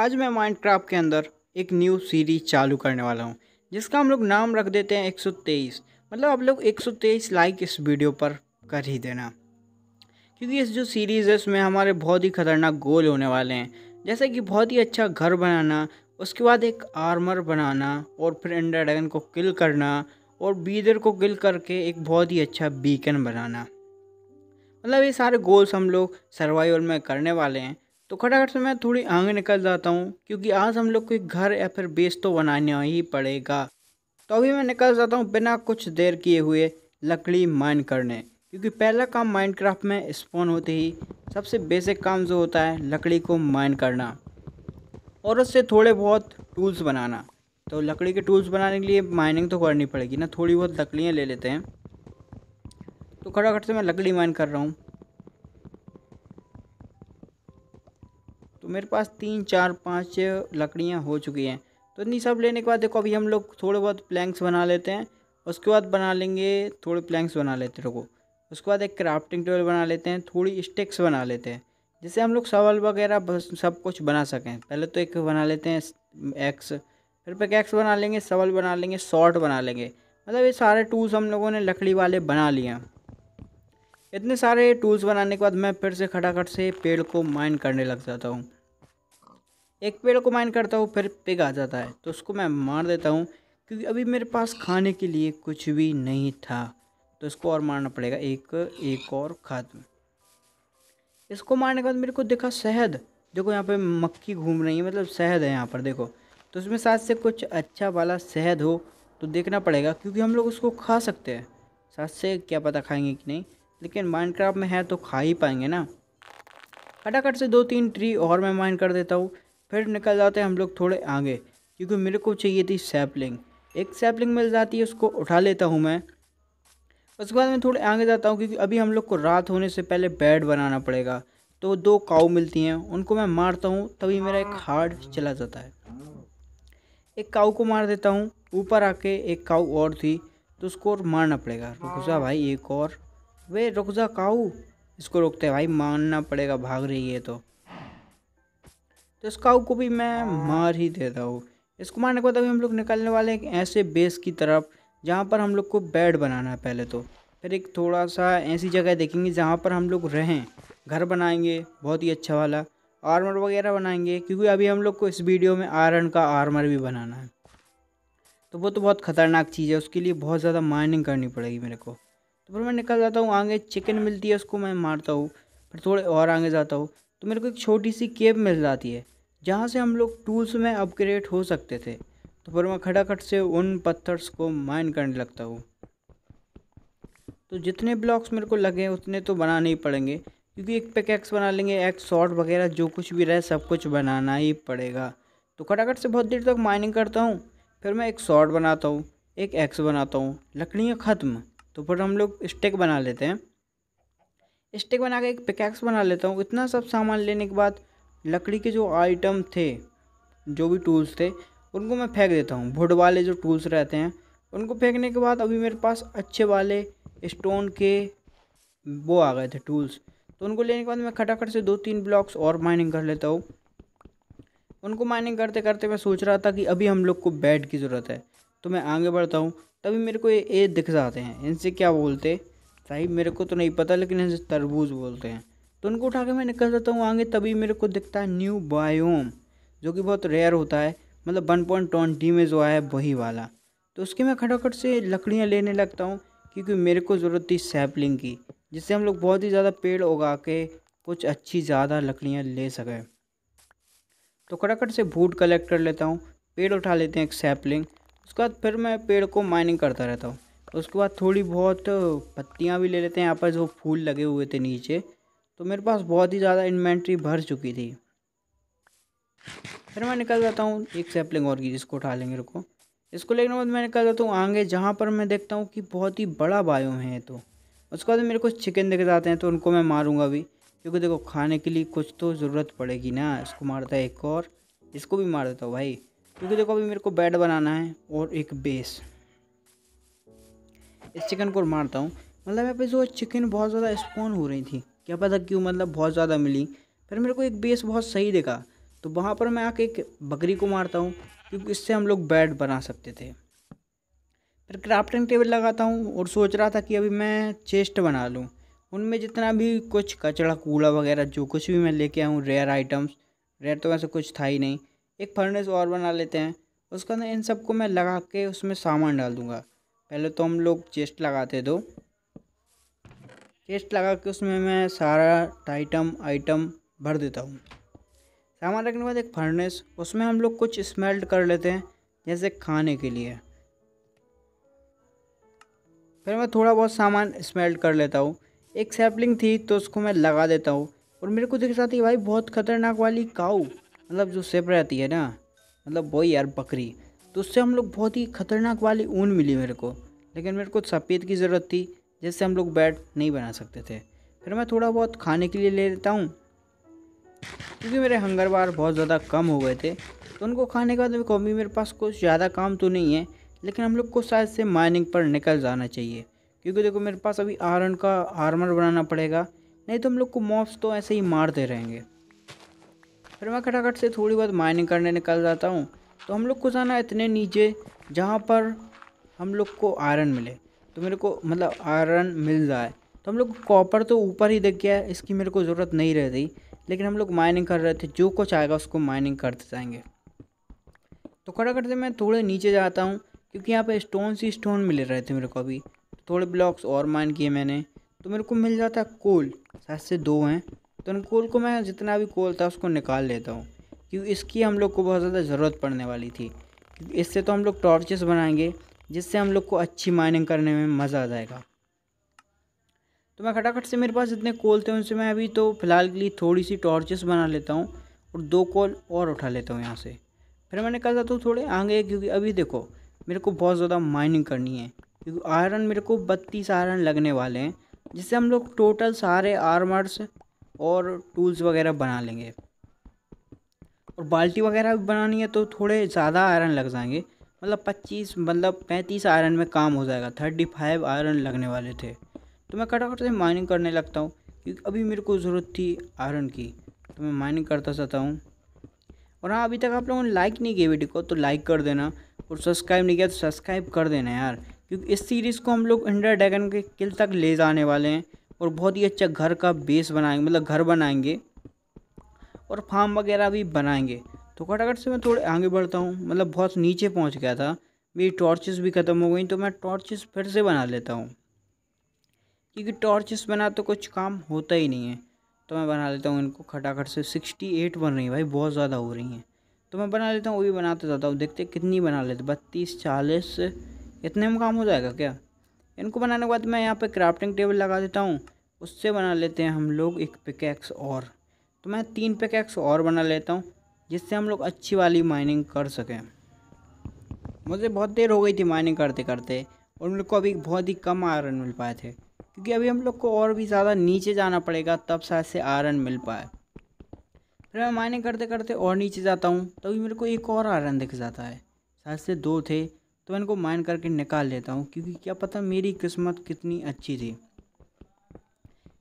आज मैं माइनक्राफ्ट के अंदर एक न्यू सीरीज चालू करने वाला हूँ जिसका हम लोग नाम रख देते हैं 123 मतलब आप लोग 123 लाइक इस वीडियो पर कर ही देना क्योंकि इस जो सीरीज़ है इसमें हमारे बहुत ही ख़तरनाक गोल होने वाले हैं जैसे कि बहुत ही अच्छा घर बनाना उसके बाद एक आर्मर बनाना और फिर इंडर ड्रैगन को किल करना और बीदर को किल करके एक बहुत ही अच्छा बीकन बनाना मतलब ये सारे गोल्स हम लोग सर्वाइवल में करने वाले हैं तो खटाखट से मैं थोड़ी आगे निकल जाता हूँ क्योंकि आज हम लोग कोई घर या फिर बेस तो बनाना ही पड़ेगा तो अभी मैं निकल जाता हूँ बिना कुछ देर किए हुए लकड़ी माइन करने क्योंकि पहला काम माइनक्राफ्ट में स्पॉन होते ही सबसे बेसिक काम जो होता है लकड़ी को माइन करना और उससे थोड़े बहुत टूल्स बनाना तो लकड़ी के टूल्स बनाने के लिए माइनिंग तो करनी पड़ेगी ना थोड़ी बहुत लकड़ियाँ ले लेते हैं तो खटाखट से मैं लकड़ी माइन कर रहा हूँ तो मेरे पास तीन चार पाँच लकड़ियाँ हो चुकी हैं तो इतनी सब लेने के बाद देखो अभी हम लोग थोड़े बहुत प्लैंक्स बना लेते हैं उसके बाद बना लेंगे थोड़े प्लैंक्स बना लेते रुको उसके बाद एक क्राफ्टिंग टेबल बना लेते हैं थोड़ी स्टिक्स बना लेते हैं जिससे हम लोग सवाल वगैरह सब कुछ बना सकें पहले तो एक बना लेते हैं एक्स फिर पे एक्स बना लेंगे सवाल बना लेंगे शॉर्ट बना लेंगे मतलब ये सारे टूल्स हम लोगों ने लकड़ी वाले बना लिए इतने सारे टूल्स बनाने के बाद मैं फिर से खटाखट से पेड़ को माइन करने लग जाता हूँ एक पेड़ को माइन करता हूँ फिर पिग आ जाता है तो उसको मैं मार देता हूँ क्योंकि अभी मेरे पास खाने के लिए कुछ भी नहीं था तो इसको और मारना पड़ेगा एक एक और खाद इसको मारने के बाद मेरे को देखा शहद देखो यहाँ पे मक्खी घूम रही है मतलब शहद है यहाँ पर देखो तो उसमें साथ से कुछ अच्छा वाला शहद हो तो देखना पड़ेगा क्योंकि हम लोग उसको खा सकते हैं साथ से क्या पता खाएंगे कि नहीं लेकिन माइंड में है तो खा ही पाएंगे ना फटाखट से दो तीन ट्री और मैं माइंड कर देता हूँ फिर निकल जाते हैं हम लोग थोड़े आगे क्योंकि मेरे को चाहिए थी सैपलिंग एक सैपलिंग मिल जाती है उसको उठा लेता हूँ मैं उसके बाद मैं थोड़े आगे जाता हूँ क्योंकि अभी हम लोग को रात होने से पहले बेड बनाना पड़ेगा तो दो काऊ मिलती हैं उनको मैं मारता हूँ तभी मेरा एक हार्ड चला जाता है एक काऊ को मार देता हूँ ऊपर आके एक काऊ और थी तो उसको और मारना पड़ेगा रुकजा भाई एक और वे रुकजा काऊ इसको रोकते हैं भाई मारना पड़ेगा भाग रही है तो तो इस को भी मैं मार ही देता हूँ इसको मारने के बाद अभी हम लोग निकलने वाले हैं ऐसे बेस की तरफ जहाँ पर हम लोग को बेड बनाना है पहले तो फिर एक थोड़ा सा ऐसी जगह देखेंगे जहाँ पर हम लोग रहें घर बनाएंगे बहुत ही अच्छा वाला आर्मर वगैरह बनाएंगे क्योंकि अभी हम लोग को इस वीडियो में आयरन का आर्मर भी बनाना है तो वो तो बहुत ख़तरनाक चीज़ है उसके लिए बहुत ज़्यादा माइनिंग करनी पड़ेगी मेरे को तो फिर मैं निकल जाता हूँ आगे चिकन मिलती है उसको मैं मारता हूँ फिर थोड़े और आगे जाता हूँ तो मेरे को एक छोटी सी केब मिल जाती है जहाँ से हम लोग टूल्स में अपग्रेड हो सकते थे तो फिर मैं खटाखट से उन पत्थर्स को माइन करने लगता हूँ तो जितने ब्लॉक्स मेरे को लगे उतने तो बनाने ही पड़ेंगे क्योंकि एक एक्स बना लेंगे एक शॉर्ट वगैरह जो कुछ भी रहे सब कुछ बनाना ही पड़ेगा तो खटाखट से बहुत देर तक माइनिंग करता हूँ फिर मैं एक शॉर्ट बनाता हूँ एक एक्स बनाता हूँ लकड़ियाँ ख़त्म तो फिर हम लोग स्टेक बना लेते हैं स्टिक बना के एक पिकैक्स बना लेता हूँ इतना सब सामान लेने के बाद लकड़ी के जो आइटम थे जो भी टूल्स थे उनको मैं फेंक देता हूँ भुड वाले जो टूल्स रहते हैं उनको फेंकने के बाद अभी मेरे पास अच्छे वाले स्टोन के वो आ गए थे टूल्स तो उनको लेने के बाद मैं खटाखट से दो तीन ब्लॉक्स और माइनिंग कर लेता हूँ उनको माइनिंग करते करते मैं सोच रहा था कि अभी हम लोग को बेड की ज़रूरत है तो मैं आगे बढ़ता हूँ तभी मेरे को ये ए दिख जाते हैं इनसे क्या बोलते भाई मेरे को तो नहीं पता लेकिन इसे तरबूज बोलते हैं तो उनको उठा के मैं निकल जाता हूँ आगे तभी मेरे को दिखता है न्यू बायोम जो कि बहुत रेयर होता है मतलब वन पॉइंट ट्वेंटी में जो आया वही वाला तो उसके मैं खटाखट से लकड़ियाँ लेने लगता हूँ क्योंकि मेरे को ज़रूरत थी सैपलिंग की जिससे हम लोग बहुत ही ज़्यादा पेड़ उगा के कुछ अच्छी ज़्यादा लकड़ियाँ ले सकें तो खटाखट से भूट कलेक्ट कर लेता हूँ पेड़ उठा लेते हैं एक सैपलिंग उसके बाद फिर मैं पेड़ को माइनिंग करता रहता हूँ उसके बाद थोड़ी बहुत पत्तियाँ भी ले लेते हैं यहाँ पर जो फूल लगे हुए थे नीचे तो मेरे पास बहुत ही ज़्यादा इन्वेंट्री भर चुकी थी फिर मैं निकल जाता हूँ एक सैपलिंग और की जिसको उठा लेंगे रुको इसको लेने के बाद मैं निकल जाता हूँ आगे जहाँ पर मैं देखता हूँ कि बहुत ही बड़ा बायोम है तो उसके बाद मेरे को चिकन दिख जाते हैं तो उनको मैं मारूँगा भी क्योंकि देखो खाने के लिए कुछ तो ज़रूरत पड़ेगी ना इसको मारता है एक और इसको भी मार देता हूँ भाई क्योंकि देखो अभी मेरे को बेड बनाना है और एक बेस इस चिकन को मारता हूँ मतलब यहाँ पे जो चिकन बहुत ज़्यादा स्पॉन हो रही थी क्या पता क्यों मतलब बहुत ज़्यादा मिली फिर मेरे को एक बेस बहुत सही दिखा तो वहाँ पर मैं आके एक बकरी को मारता हूँ क्योंकि इससे हम लोग बेड बना सकते थे फिर क्राफ्टिंग टेबल लगाता हूँ और सोच रहा था कि अभी मैं चेस्ट बना लूँ उनमें जितना भी कुछ कचड़ा कूड़ा वगैरह जो कुछ भी मैं लेके आऊँ रेयर आइटम्स रेयर तो वैसे कुछ था ही नहीं एक फर्नेस और बना लेते हैं उसके अंदर इन सबको मैं लगा के उसमें सामान डाल दूँगा पहले तो हम लोग चेस्ट लगाते दो चेस्ट लगा के उसमें मैं सारा आइटम आइटम भर देता हूँ सामान रखने के बाद एक फर्नेस उसमें हम लोग कुछ स्मेल्ट कर लेते हैं जैसे खाने के लिए फिर मैं थोड़ा बहुत सामान स्मेल्ट कर लेता हूँ एक सैपलिंग थी तो उसको मैं लगा देता हूँ और मेरे को दिख रहा थी भाई बहुत ख़तरनाक वाली काऊ मतलब जो सेप रहती है ना मतलब वही यार बकरी तो उससे हम लोग बहुत ही ख़तरनाक वाली ऊन मिली मेरे को लेकिन मेरे को सफ़ेद की ज़रूरत थी जिससे हम लोग बैट नहीं बना सकते थे फिर मैं थोड़ा बहुत खाने के लिए ले लेता हूँ क्योंकि मेरे हंगर बार बहुत ज़्यादा कम हो गए थे तो उनको खाने के बाद मेरे मेरे पास कुछ ज़्यादा काम तो नहीं है लेकिन हम लोग को शायद से माइनिंग पर निकल जाना चाहिए क्योंकि देखो मेरे पास अभी आयरन का आर्मर बनाना पड़ेगा नहीं तो हम लोग को मॉब्स तो ऐसे ही मारते रहेंगे फिर मैं खटाखट से थोड़ी बहुत माइनिंग करने निकल जाता हूँ तो हम लोग को जाना है इतने नीचे जहाँ पर हम लोग को आयरन मिले तो मेरे को मतलब आयरन मिल जाए तो हम लोग कॉपर तो ऊपर ही दिख गया इसकी मेरे को ज़रूरत नहीं रहती लेकिन हम लोग माइनिंग कर रहे थे जो कुछ आएगा उसको माइनिंग करते जाएंगे तो खड़ा करते मैं थोड़े नीचे जाता हूँ क्योंकि यहाँ पे स्टोन सी स्टोन मिल रहे थे मेरे को अभी थोड़े ब्लॉक्स और माइन किए मैंने तो मेरे को मिल जाता कोल शायद से दो हैं तो उन कोल को मैं जितना भी कोल था उसको निकाल लेता हूँ क्योंकि इसकी हम लोग को बहुत ज़्यादा ज़रूरत पड़ने वाली थी इससे तो हम लोग टॉर्चेस बनाएंगे जिससे हम लोग को अच्छी माइनिंग करने में मज़ा आ जाएगा तो मैं खटाखट से मेरे पास इतने कोल थे उनसे मैं अभी तो फ़िलहाल के लिए थोड़ी सी टॉर्चेस बना लेता हूँ और दो कोल और उठा लेता हूँ यहाँ से फिर मैंने कहा था तो थोड़े आगे क्योंकि अभी देखो मेरे को बहुत ज़्यादा माइनिंग करनी है क्योंकि आयरन मेरे को बत्तीस आयरन लगने वाले हैं जिससे हम लोग टोटल सारे आर्मर्स और टूल्स वगैरह बना लेंगे और बाल्टी वगैरह भी बनानी है तो थोड़े ज़्यादा आयरन लग जाएंगे मतलब पच्चीस मतलब पैंतीस आयरन में काम हो जाएगा थर्टी फाइव आयरन लगने वाले थे तो मैं कटाफट से माइनिंग करने लगता हूँ क्योंकि अभी मेरे को ज़रूरत थी आयरन की तो मैं माइनिंग करता जाता हूँ और हाँ अभी तक आप लोगों ने लाइक नहीं किया वीडियो को तो लाइक कर देना और सब्सक्राइब नहीं किया तो सब्सक्राइब कर देना यार क्योंकि इस सीरीज़ को हम लोग इंडर डैगन के किल तक ले जाने वाले हैं और बहुत ही अच्छा घर का बेस बनाएंगे मतलब घर बनाएंगे और फार्म वगैरह भी बनाएंगे तो खटाखट से मैं थोड़े आगे बढ़ता हूँ मतलब बहुत नीचे पहुँच गया था मेरी टॉर्चेस भी ख़त्म हो गई तो मैं टॉर्चेस फिर से बना लेता हूँ क्योंकि टॉर्चेस बना तो कुछ काम होता ही नहीं है तो मैं बना लेता हूँ इनको खटाखट से सिक्सटी एट बन रही है भाई बहुत ज़्यादा हो रही हैं तो मैं बना लेता हूँ वो भी बनाते जाता हूँ देखते कितनी बना लेते बत्तीस चालीस इतने में काम हो जाएगा क्या इनको बनाने के बाद मैं यहाँ पर क्राफ्टिंग टेबल लगा देता हूँ उससे बना लेते हैं हम लोग एक पिकैक्स और तो मैं तीन पैक और बना लेता हूँ जिससे हम लोग अच्छी वाली माइनिंग कर सकें मुझे बहुत देर हो गई थी माइनिंग करते करते और हम लोग को अभी बहुत ही कम आयरन मिल पाए थे क्योंकि अभी हम लोग को और भी ज़्यादा नीचे जाना पड़ेगा तब शायद से आयरन मिल पाए फिर मैं माइनिंग करते करते और नीचे जाता हूँ तभी मेरे को एक और आयरन दिख जाता है शायद से दो थे तो मैं इनको माइन करके निकाल लेता हूँ क्योंकि क्या पता मेरी किस्मत कितनी अच्छी थी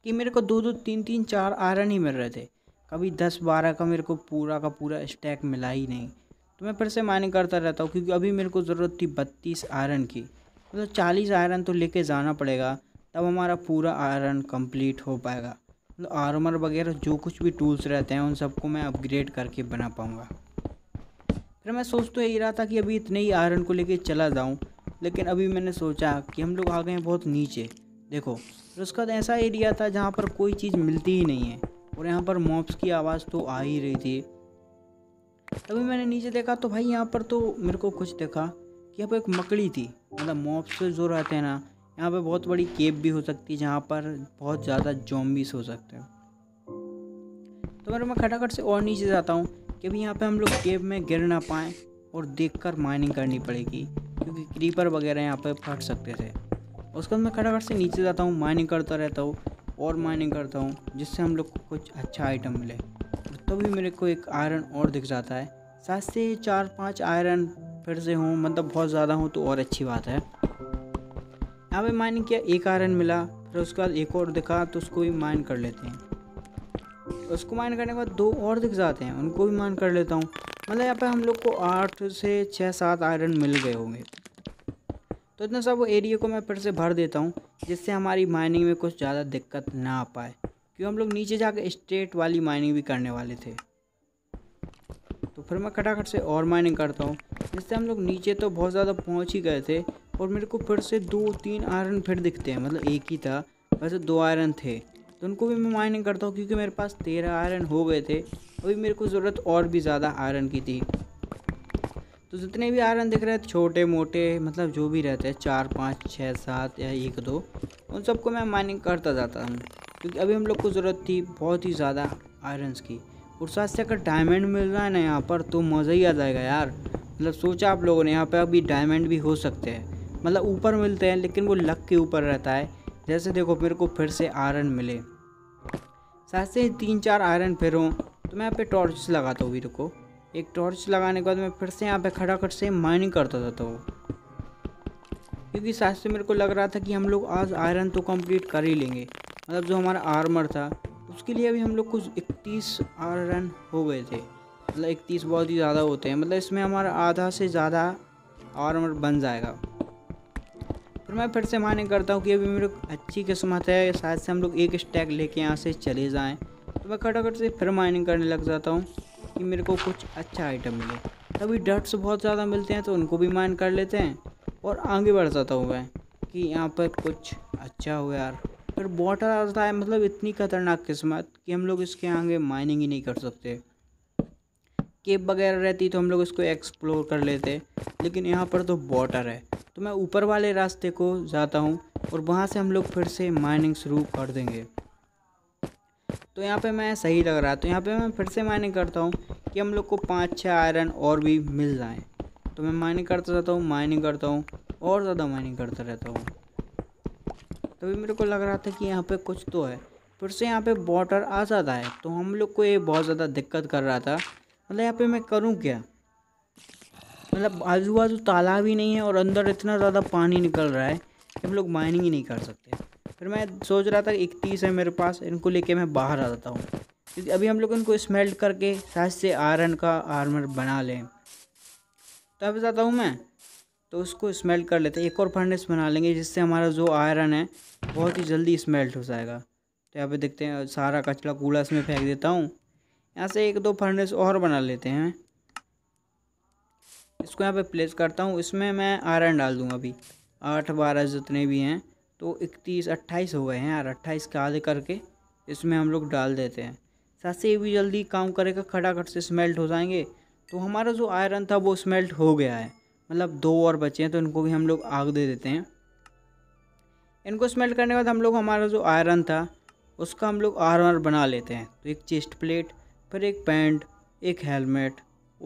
कि मेरे को दो दो तीन तीन चार आयरन ही मिल रहे थे कभी दस बारह का मेरे को पूरा का पूरा स्टैक मिला ही नहीं तो मैं फिर से माइनिंग करता रहता हूँ क्योंकि अभी मेरे को ज़रूरत थी बत्तीस आयरन की मतलब तो चालीस आयरन तो लेके जाना पड़ेगा तब हमारा पूरा आयरन कंप्लीट हो पाएगा मतलब आर्मर वगैरह जो कुछ भी टूल्स रहते हैं उन सबको मैं अपग्रेड करके बना पाऊँगा फिर मैं सोच तो यही रहा था कि अभी इतने ही आयरन को लेके चला जाऊँ लेकिन अभी मैंने सोचा कि हम लोग आ गए हैं बहुत नीचे देखो उसका ऐसा एरिया था जहाँ पर कोई चीज़ मिलती ही नहीं है और यहाँ पर मॉप्स की आवाज़ तो आ ही रही थी तभी मैंने नीचे देखा तो भाई यहाँ पर तो मेरे को कुछ देखा कि यहाँ पर एक मकड़ी थी मतलब मॉप्स जो रहते हैं ना यहाँ पर बहुत बड़ी केप भी हो सकती है जहाँ पर बहुत ज़्यादा जॉम्बिस हो सकते हैं तो मेरे मैं खटाखट से और नीचे जाता हूँ कि भाई यहाँ पर हम लोग केब में गिर ना पाए और देख कर माइनिंग करनी पड़ेगी क्योंकि क्रीपर वगैरह यहाँ पर फट सकते थे उसके बाद मैं खटाखट से नीचे जाता हूँ माइनिंग करता रहता हूँ और माइनिंग करता हूँ जिससे हम लोग को कुछ अच्छा आइटम मिले तो भी मेरे को एक आयरन और दिख जाता है सात से चार पाँच आयरन फिर से हों मतलब बहुत ज़्यादा हों तो और अच्छी बात है यहाँ पे माइनिंग किया एक आयरन मिला फिर उसके बाद एक और दिखा तो उसको भी माइन कर लेते हैं उसको माइन करने के बाद दो और दिख जाते हैं उनको भी माइन कर लेता हूँ मतलब यहाँ पर हम लोग को आठ से छः सात आयरन मिल गए होंगे तो इतना सब वो एरिया को मैं फिर से भर देता हूँ जिससे हमारी माइनिंग में कुछ ज़्यादा दिक्कत ना आ पाए क्यों हम लोग नीचे जाकर स्ट्रेट वाली माइनिंग भी करने वाले थे तो फिर मैं खटाखट से और माइनिंग करता हूँ जिससे हम लोग नीचे तो बहुत ज़्यादा पहुँच ही गए थे और मेरे को फिर से दो तीन आयरन फिर दिखते हैं मतलब एक ही था वैसे दो आयरन थे तो उनको भी मैं माइनिंग करता हूँ क्योंकि मेरे पास तेरह आयरन हो गए थे अभी मेरे को ज़रूरत और भी ज़्यादा आयरन की थी तो जितने भी आयरन दिख रहे हैं छोटे मोटे मतलब जो भी रहते हैं चार पाँच छः सात या एक दो उन सबको मैं माइनिंग करता जाता हूँ क्योंकि अभी हम लोग को ज़रूरत थी बहुत ही ज़्यादा आयरन्स की और साथ से अगर डायमंड मिल रहा है ना यहाँ पर तो मज़ा ही आ जाएगा यार मतलब सोचा आप लोगों ने यहाँ पर अभी डायमंड भी हो सकते हैं मतलब ऊपर मिलते हैं लेकिन वो लक के ऊपर रहता है जैसे देखो मेरे को फिर से आयरन मिले साथ से तीन चार आयरन फिर हों तो मैं यहाँ पर टॉर्च लगाता हूँ वीर को एक टॉर्च लगाने के बाद मैं फिर से यहाँ पे खड़ा कर से माइनिंग करता था तो क्योंकि शायद से मेरे को लग रहा था कि हम लोग आज आयरन तो कंप्लीट कर ही लेंगे मतलब जो हमारा आर्मर था उसके लिए अभी हम लोग कुछ इकतीस आयरन हो गए थे मतलब इकतीस बहुत ही ज़्यादा होते हैं मतलब इसमें हमारा आधा से ज़्यादा आर्मर बन जाएगा फिर मैं फिर से माइनिंग करता हूँ कि अभी मेरे को अच्छी किस्मत है शायद से हम लोग एक स्टैक लेके यहाँ से चले जाएँ तो मैं खटाखट से फिर माइनिंग करने लग जाता हूँ कि मेरे को कुछ अच्छा आइटम मिले तभी डट्स बहुत ज़्यादा मिलते हैं तो उनको भी माइन कर लेते हैं और आगे बढ़ जाता हूँ मैं कि यहाँ पर कुछ अच्छा हो यार फिर वाटर आता है मतलब इतनी खतरनाक किस्मत कि हम लोग इसके आगे माइनिंग ही नहीं कर सकते केप वगैरह रहती तो हम लोग इसको एक्सप्लोर कर लेते लेकिन यहाँ पर तो वाटर है तो मैं ऊपर वाले रास्ते को जाता हूँ और वहाँ से हम लोग फिर से माइनिंग शुरू कर देंगे तो यहाँ पे मैं सही लग रहा है तो यहाँ पे मैं फिर से मायने करता हूँ कि हम लोग को पाँच छः आयरन और भी मिल जाए तो मैं माइनिंग करता रहता हूँ माइनिंग करता हूँ और ज़्यादा माइनिंग करता रहता हूँ तभी तो मेरे को लग रहा था कि यहाँ पे कुछ तो है फिर से यहाँ पे वाटर आ जाता है तो हम लोग को ये बहुत ज़्यादा दिक्कत कर रहा था मतलब यहाँ पे मैं करूँ क्या मतलब आजू बाजू तालाब ही नहीं है और अंदर इतना ज़्यादा पानी निकल रहा है कि हम लोग माइनिंग ही नहीं कर सकते फिर मैं सोच रहा था इकतीस है मेरे पास इनको लेके मैं बाहर आ जाता हूँ क्योंकि अभी हम लोग इनको स्मेल्ट करके शायद से आयरन का आर्मर बना लें तब जाता हूँ मैं तो उसको स्मेल्ट कर लेते हैं एक और फर्नेस बना लेंगे जिससे हमारा जो आयरन है बहुत ही जल्दी स्मेल्ट हो जाएगा तो यहाँ पे देखते हैं सारा कचरा कूड़ा इसमें फेंक देता हूँ यहाँ से एक दो फर्नेस और बना लेते हैं इसको यहाँ पे प्लेस करता हूँ इसमें मैं आयरन डाल दूँगा अभी आठ बारह जितने भी हैं तो इकतीस अट्ठाईस हो गए हैं यार अट्ठाईस का आधे करके इसमें हम लोग डाल देते हैं साथ से ये भी जल्दी काम करेगा खटाखट से स्मेल्ट हो जाएंगे तो हमारा जो आयरन था वो स्मेल्ट हो गया है मतलब दो और बचे हैं तो इनको भी हम लोग आग दे देते हैं इनको स्मेल्ट करने के बाद हम लोग हमारा जो आयरन था उसका हम लोग आर बना लेते हैं तो एक चेस्ट प्लेट फिर एक पैंट एक हेलमेट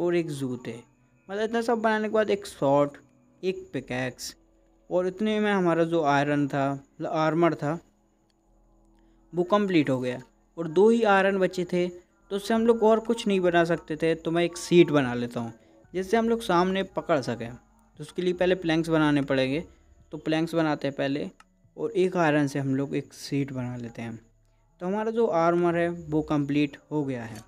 और एक जूते मतलब इतना सब बनाने के बाद एक शॉट एक पिकैक्स और इतने में हमारा जो आयरन था आर्मर था वो कंप्लीट हो गया और दो ही आयरन बचे थे तो उससे हम लोग और कुछ नहीं बना सकते थे तो मैं एक सीट बना लेता हूँ जिससे हम लोग सामने पकड़ सकें तो उसके लिए पहले प्लैंक्स बनाने पड़ेंगे तो प्लैंक्स बनाते हैं पहले और एक आयरन से हम लोग एक सीट बना लेते हैं तो हमारा जो आर्मर है वो कंप्लीट हो गया है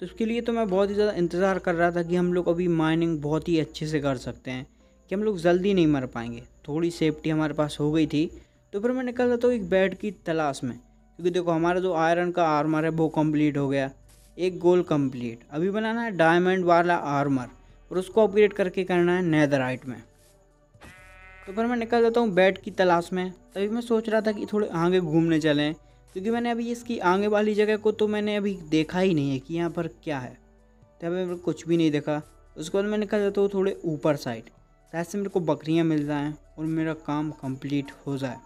तो उसके लिए तो मैं बहुत ही ज़्यादा इंतज़ार कर रहा था कि हम लोग अभी माइनिंग बहुत ही अच्छे से कर सकते हैं कि हम लोग जल्दी नहीं मर पाएंगे थोड़ी सेफ्टी हमारे पास हो गई थी तो फिर मैं निकल जाता हूँ तो एक बेड की तलाश में क्योंकि देखो हमारा जो आयरन का आर्मर है वो कम्प्लीट हो गया एक गोल कम्प्लीट अभी बनाना है डायमंड वाला आर्मर और उसको अपग्रेड करके करना है नैदराइट में तो फिर मैं निकल जाता हूँ बेड की तलाश में तभी मैं सोच रहा था कि थोड़े आगे घूमने चलें क्योंकि मैंने अभी इसकी आगे वाली जगह को तो मैंने अभी देखा ही नहीं है कि यहाँ पर क्या है तभी मैंने कुछ भी नहीं देखा उसके बाद मैं निकल जाता हूँ थोड़े ऊपर साइड शायद से मेरे को बकरियाँ मिल जाएँ और मेरा काम कंप्लीट हो जाए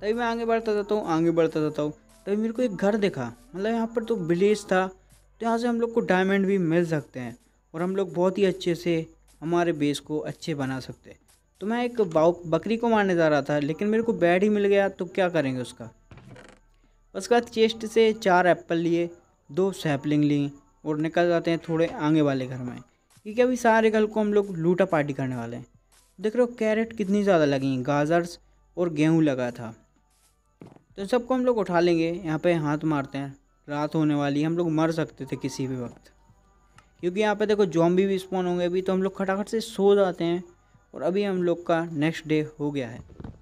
तभी मैं आगे बढ़ता जाता हूँ आगे बढ़ता जाता हूँ तभी मेरे को एक घर देखा मतलब यहाँ पर तो विलेज था तो यहाँ से हम लोग को डायमंड भी मिल सकते हैं और हम लोग बहुत ही अच्छे से हमारे बेस को अच्छे बना सकते हैं तो मैं एक बकरी को मारने जा रहा था लेकिन मेरे को बैड ही मिल गया तो क्या करेंगे उसका उसके बाद चेस्ट से चार एप्पल लिए दो सैपलिंग ली और निकल जाते हैं थोड़े आगे वाले घर में क्योंकि अभी सारे कल को हम लोग लूटा पार्टी करने वाले हैं देख रहे हो कैरेट कितनी ज़्यादा लगी हैं गाजर्स और गेहूँ लगा था तो सबको हम लोग उठा लेंगे यहाँ पे हाथ मारते हैं रात होने वाली हम लोग मर सकते थे किसी भी वक्त क्योंकि यहाँ पे देखो जॉम्बी भी स्पॉन होंगे अभी तो हम लोग खटाखट से सो जाते हैं और अभी हम लोग का नेक्स्ट डे हो गया है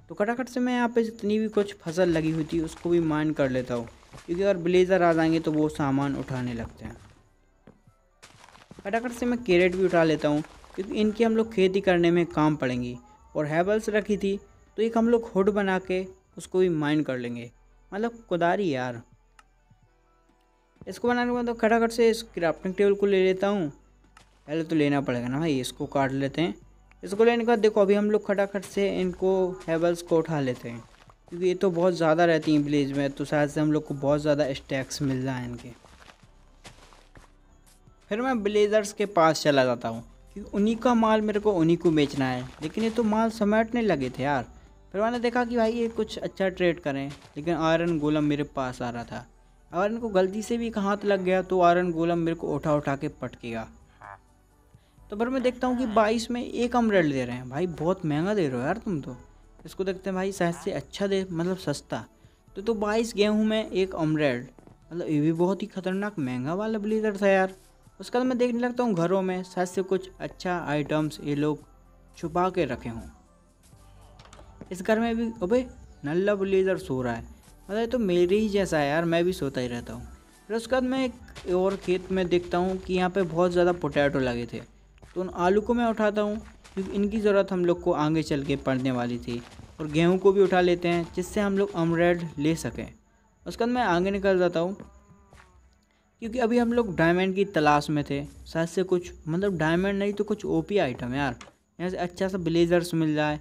तो खटाखट से मैं यहाँ पे जितनी भी कुछ फसल लगी हुई थी उसको भी माइंड कर लेता हूँ क्योंकि अगर ब्लेज़र आ जाएंगे तो वो सामान उठाने लगते हैं फटाखट से मैं कैरेट भी उठा लेता हूँ क्योंकि इनकी हम लोग खेती करने में काम पड़ेंगी और हैबल्स रखी थी तो एक हम लोग हुड बना के उसको भी माइन कर लेंगे मतलब कोदारी यार इसको बनाने के बाद तो खटाखट से इस क्राफ्टिंग टेबल को ले लेता हूँ पहले तो लेना पड़ेगा ना भाई इसको काट लेते हैं इसको लेने के बाद देखो अभी हम लोग खटाखट से इनको हैबल्स को उठा लेते हैं क्योंकि ये तो बहुत ज़्यादा रहती हैं विलेज में तो शायद से हम लोग को बहुत ज़्यादा स्टैक्स मिल जाए इनके फिर मैं ब्लेज़र्स के पास चला जाता हूँ क्योंकि उन्हीं का माल मेरे को उन्हीं को बेचना है लेकिन ये तो माल समेटने लगे थे यार फिर मैंने देखा कि भाई ये कुछ अच्छा ट्रेड करें लेकिन आयरन गोलम मेरे पास आ रहा था आयरन को गलती से भी एक हाथ लग गया तो आयरन गोलम मेरे को उठा उठा के पटकेगा तो फिर मैं देखता हूँ कि बाईस में एक अमरेल दे रहे हैं भाई बहुत महंगा दे रहे हो यार तुम तो इसको देखते हैं भाई शायद से अच्छा दे मतलब सस्ता तो तो बाईस गेहूँ में एक अमरेल मतलब ये भी बहुत ही खतरनाक महंगा वाला ब्लेजर था यार उसके बाद तो मैं देखने लगता हूँ घरों में शायद से कुछ अच्छा आइटम्स ये लोग छुपा के रखे हों इस घर में भी अबे नल्ला ब्लेजर सो रहा है मतलब तो मेरे ही जैसा है यार मैं भी सोता ही रहता हूँ फिर उसके बाद मैं एक और खेत में देखता हूँ कि यहाँ पे बहुत ज़्यादा पोटैटो लगे थे तो उन आलू को मैं उठाता हूँ क्योंकि इनकी ज़रूरत हम लोग को आगे चल के पड़ने वाली थी और गेहूँ को भी उठा लेते हैं जिससे हम लोग अमरेड ले सकें उसके बाद मैं आगे निकल जाता हूँ क्योंकि अभी हम लोग डायमंड की तलाश में थे शायद से कुछ मतलब डायमंड नहीं तो कुछ ओपी आइटम यार यहाँ से अच्छा सा ब्लेजर्स मिल जाए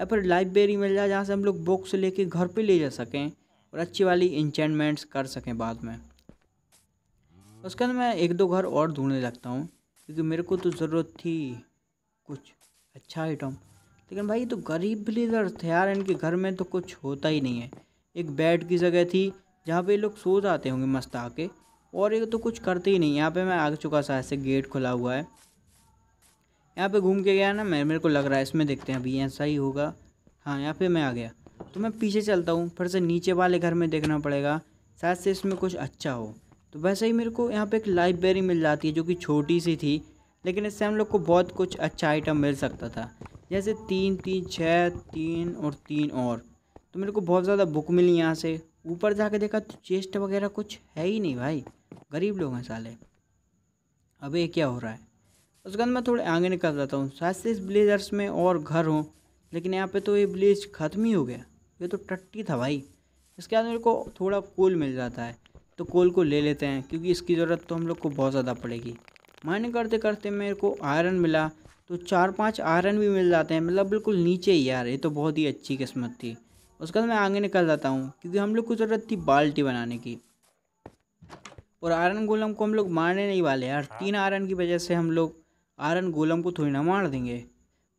या फिर लाइब्रेरी मिल जाए जहाँ से हम लोग बुक्स लेके घर पे ले जा सकें और अच्छी वाली इंचेंटमेंट्स कर सकें बाद में उसके बाद मैं एक दो घर और ढूंढने लगता हूँ क्योंकि मेरे को तो ज़रूरत थी कुछ अच्छा आइटम लेकिन भाई ये तो गरीब ब्लेजर थे यार इनके घर में तो कुछ होता ही नहीं है एक बेड की जगह थी जहाँ पे लोग सो जाते होंगे मस्त आके और ये तो कुछ करते ही नहीं यहाँ पे मैं आ चुका सा ऐसे गेट खुला हुआ है यहाँ पे घूम के गया ना मैं मेरे को लग रहा है इसमें देखते हैं अभी ऐसा ही होगा हाँ यहाँ पे मैं आ गया तो मैं पीछे चलता हूँ फिर से नीचे वाले घर में देखना पड़ेगा शायद से इसमें कुछ अच्छा हो तो वैसे ही मेरे को यहाँ पे एक लाइब्रेरी मिल जाती है जो कि छोटी सी थी लेकिन इससे हम लोग को बहुत कुछ अच्छा आइटम मिल सकता था जैसे तीन तीन छः तीन और तीन और तो मेरे को बहुत ज़्यादा बुक मिली यहाँ से ऊपर जाके देखा तो चेस्ट वगैरह कुछ है ही नहीं भाई गरीब लोग हैं साले अब ये क्या हो रहा है उसके बाद मैं थोड़े आगे निकल जाता हूँ शायद से इस ब्लेजर्स में और घर हो लेकिन यहाँ पे तो ये ब्लेज ख़त्म ही हो गया ये तो टट्टी था भाई इसके बाद मेरे को थोड़ा कोल मिल जाता है तो कोल को ले लेते हैं क्योंकि इसकी ज़रूरत तो हम लोग को बहुत ज़्यादा पड़ेगी माइनिंग करते करते मेरे को आयरन मिला तो चार पाँच आयरन भी मिल जाते हैं मतलब बिल्कुल नीचे ही यार ये तो बहुत ही अच्छी किस्मत थी उसके बाद मैं आगे निकल जाता हूँ क्योंकि हम लोग को ज़रूरत थी बाल्टी बनाने की और आयरन गोलम को हम लोग मारने नहीं वाले यार हाँ। तीन आयरन की वजह से हम लोग आयरन गोलम को थोड़ी ना मार देंगे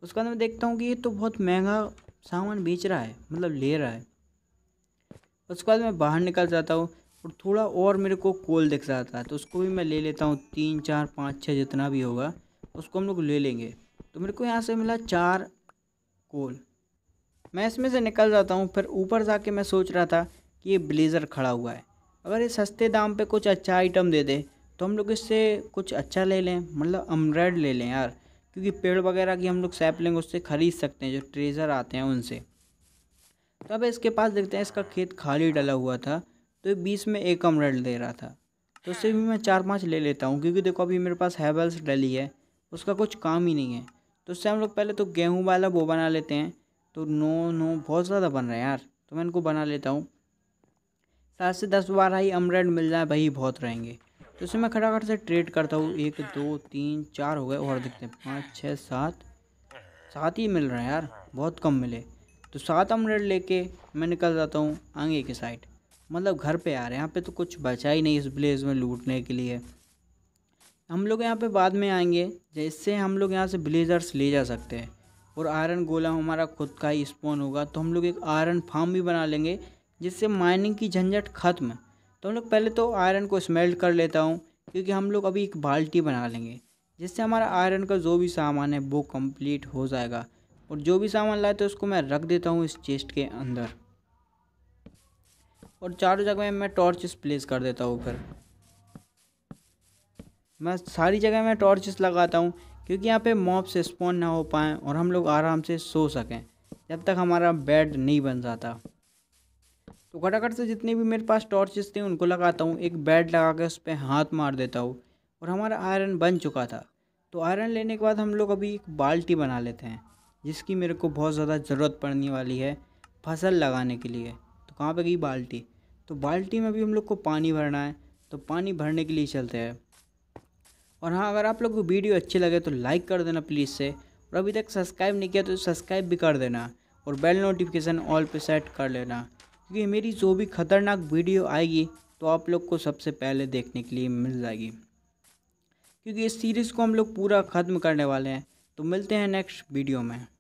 उसके बाद मैं देखता हूँ कि ये तो बहुत महंगा सामान बेच रहा है मतलब ले रहा है उसके बाद मैं बाहर निकल जाता हूँ और थोड़ा और मेरे को कोल दिख जाता है तो उसको भी मैं ले लेता हूँ तीन चार पाँच छः जितना भी होगा उसको हम लोग ले लेंगे तो मेरे को यहाँ से मिला चार कोल मैं इसमें से निकल जाता हूँ फिर ऊपर जाके मैं सोच रहा था कि ये ब्लेज़र खड़ा हुआ है अगर ये सस्ते दाम पे कुछ अच्छा आइटम दे दे तो हम लोग इससे कुछ अच्छा ले लें मतलब अमरेड ले लें यार क्योंकि पेड़ वगैरह की हम लोग सैपलिंग उससे ख़रीद सकते हैं जो ट्रेज़र आते हैं उनसे तो अब इसके पास देखते हैं इसका खेत खाली डला हुआ था तो ये बीस में एक अमरेड दे रहा था तो उससे भी मैं चार पाँच ले लेता हूँ क्योंकि देखो अभी मेरे पास हैवल्स डली है उसका कुछ काम ही नहीं है तो उससे हम लोग पहले तो गेहूँ वाला वो बना लेते हैं तो नो नो बहुत ज़्यादा बन रहे हैं यार तो मैं इनको बना लेता हूँ सात से दस बारह ही अमरेड मिल जाए भाई बहुत रहेंगे तो इसे मैं खटाखट से ट्रेड करता हूँ एक दो तीन चार हो गए और देखते हैं पाँच छः सात सात ही मिल रहे हैं यार बहुत कम मिले तो सात अमरेड लेके मैं निकल जाता हूँ आगे की साइड मतलब घर पे यार यहाँ पे तो कुछ बचा ही नहीं इस ब्लेज में लूटने के लिए हम लोग यहाँ पे बाद में आएंगे जैसे हम लोग यहाँ से ब्लेजर्स ले जा सकते हैं और आयरन गोला हमारा खुद का ही स्पोन होगा तो हम लोग एक आयरन फार्म भी बना लेंगे जिससे माइनिंग की झंझट खत्म तो हम लोग पहले तो आयरन को स्मेल्ट कर लेता हूँ क्योंकि हम लोग अभी एक बाल्टी बना लेंगे जिससे हमारा आयरन का जो भी सामान है वो कंप्लीट हो जाएगा और जो भी सामान लाए तो उसको मैं रख देता हूँ इस चेस्ट के अंदर और चारों जगह में मैं टॉर्चेस प्लेस कर देता हूँ फिर मैं सारी जगह में टॉर्चेस लगाता हूँ क्योंकि यहाँ पे मॉब से स्पॉन ना हो पाएँ और हम लोग आराम से सो सकें जब तक हमारा बेड नहीं बन जाता तो घटाघट से जितने भी मेरे पास टॉर्चेस थे उनको लगाता हूँ एक बेड लगा के उस पर हाथ मार देता हूँ और हमारा आयरन बन चुका था तो आयरन लेने के बाद हम लोग अभी एक बाल्टी बना लेते हैं जिसकी मेरे को बहुत ज़्यादा ज़रूरत पड़ने वाली है फसल लगाने के लिए तो कहाँ पर गई बाल्टी तो बाल्टी में भी हम लोग को पानी भरना है तो पानी भरने के लिए चलते हैं और हाँ अगर आप लोग को वीडियो अच्छी लगे तो लाइक कर देना प्लीज़ से और अभी तक सब्सक्राइब नहीं किया तो सब्सक्राइब भी कर देना और बेल नोटिफिकेशन ऑल पे सेट कर लेना क्योंकि मेरी जो भी ख़तरनाक वीडियो आएगी तो आप लोग को सबसे पहले देखने के लिए मिल जाएगी क्योंकि इस सीरीज़ को हम लोग पूरा ख़त्म करने वाले हैं तो मिलते हैं नेक्स्ट वीडियो में